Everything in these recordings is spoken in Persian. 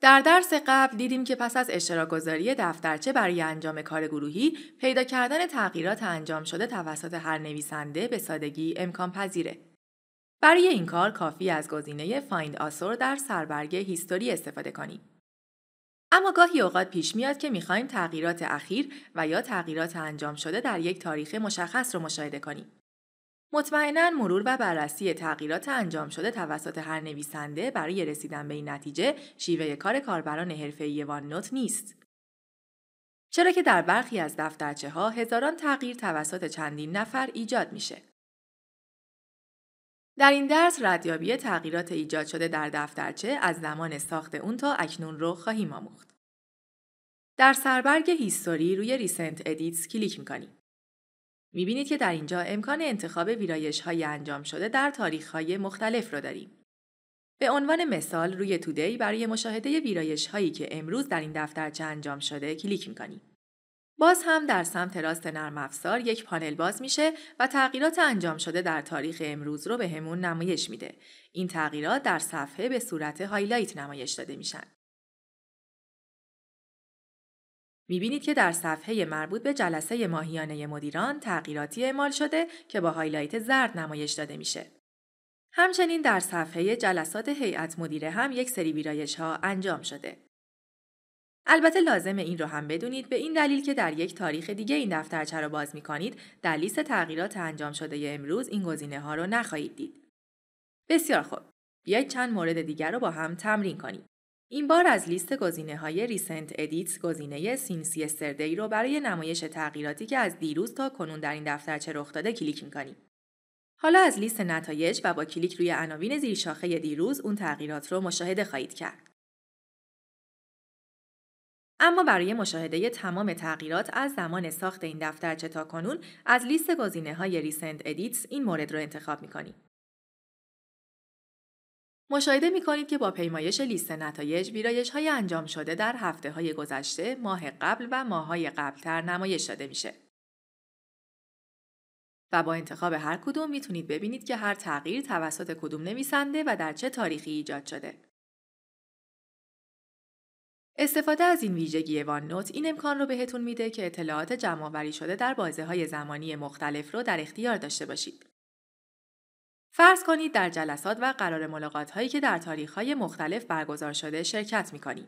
در درس قبل دیدیم که پس از اشتراک گذاری دفترچه برای انجام کار گروهی پیدا کردن تغییرات انجام شده توسط هر نویسنده به سادگی امکان پذیره. برای این کار کافی از گزینه Find آسور در سربرگ هیستوری استفاده کنیم. اما گاهی اوقات پیش میاد که میخوایم تغییرات اخیر و یا تغییرات انجام شده در یک تاریخ مشخص رو مشاهده کنیم. مطمئنا مرور و بررسی تغییرات انجام شده توسط هر نویسنده برای رسیدن به این نتیجه شیوه کار کاربران حرفه‌ای وان نوت نیست. چرا که در برخی از دفترچه ها هزاران تغییر توسط چندین نفر ایجاد میشه. در این درس ردیابی تغییرات ایجاد شده در دفترچه از زمان ساخت اون تا اکنون رو خواهیم آموخت. در سربرگ هیستوری روی ریسنت ادیتس کلیک میکنیم. میبینید که در اینجا امکان انتخاب ویرایش های انجام شده در تاریخ های مختلف را داریم. به عنوان مثال روی تودی برای مشاهده ویرایش هایی که امروز در این دفترچه انجام شده کلیک میکنیم. باز هم در سمت راست نرم افزار یک پانل باز میشه و تغییرات انجام شده در تاریخ امروز رو به همون نمایش میده. این تغییرات در صفحه به صورت هایلایت نمایش داده میشن. میبینید که در صفحه مربوط به جلسه ماهیانه مدیران تغییراتی اعمال شده که با هایلایت زرد نمایش داده میشه. همچنین در صفحه جلسات هیئت مدیره هم یک سری ویرایش ها انجام شده. البته لازم این رو هم بدونید به این دلیل که در یک تاریخ دیگه این دفترچه رو باز می کنید در لیست تغییرات انجام شده امروز این گزینه ها رو نخواهید دید. بسیار خوب. بیایید چند مورد دیگر رو با هم تمرین کنید. این بار از لیست گزینه های ریسنت ادیتس گزینه سینسی سردی رو برای نمایش تغییراتی که از دیروز تا کنون در این دفترچه رخ داده کلیک میکنیم. حالا از لیست نتایج و با کلیک روی عناوین زیر شاخه دیروز اون تغییرات رو مشاهده خواهید کرد. اما برای مشاهده تمام تغییرات از زمان ساخت این دفترچه تا کنون از لیست گزینه های ریسنت ادیتس این مورد رو انتخاب میکنیم. مشاهده می کنید که با پیمایش لیست نتایج ویرایش های انجام شده در هفته های گذشته، ماه قبل و ماه های قبلتر نمایش داده میشه. و با انتخاب هر کدوم میتونید ببینید که هر تغییر توسط کدوم نویسنده و در چه تاریخی ایجاد شده. استفاده از این ویژگی وان نوت این امکان رو بهتون میده که اطلاعات جمعآوری شده در بازه های زمانی مختلف رو در اختیار داشته باشید. فرض کنید در جلسات و قرار ملاقات هایی که در تاریخ های مختلف برگزار شده شرکت می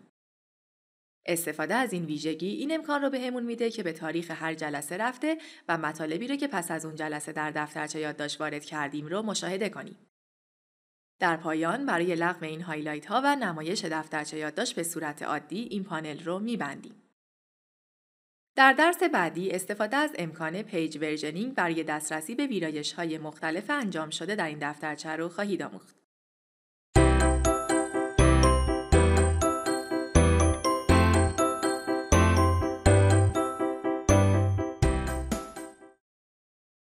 استفاده از این ویژگی این امکان را بهمون همون میده که به تاریخ هر جلسه رفته و مطالبی رو که پس از اون جلسه در دفترچه یادداشت وارد کردیم رو مشاهده کنیم. در پایان برای لغو این هایلایت ها و نمایش دفترچه یادداشت به صورت عادی این پانل رو میبندیم. در درس بعدی استفاده از امکان پیج ورژنینگ برای دسترسی به ویرایش های مختلف انجام شده در این دفترچه رو خواهید آموخت.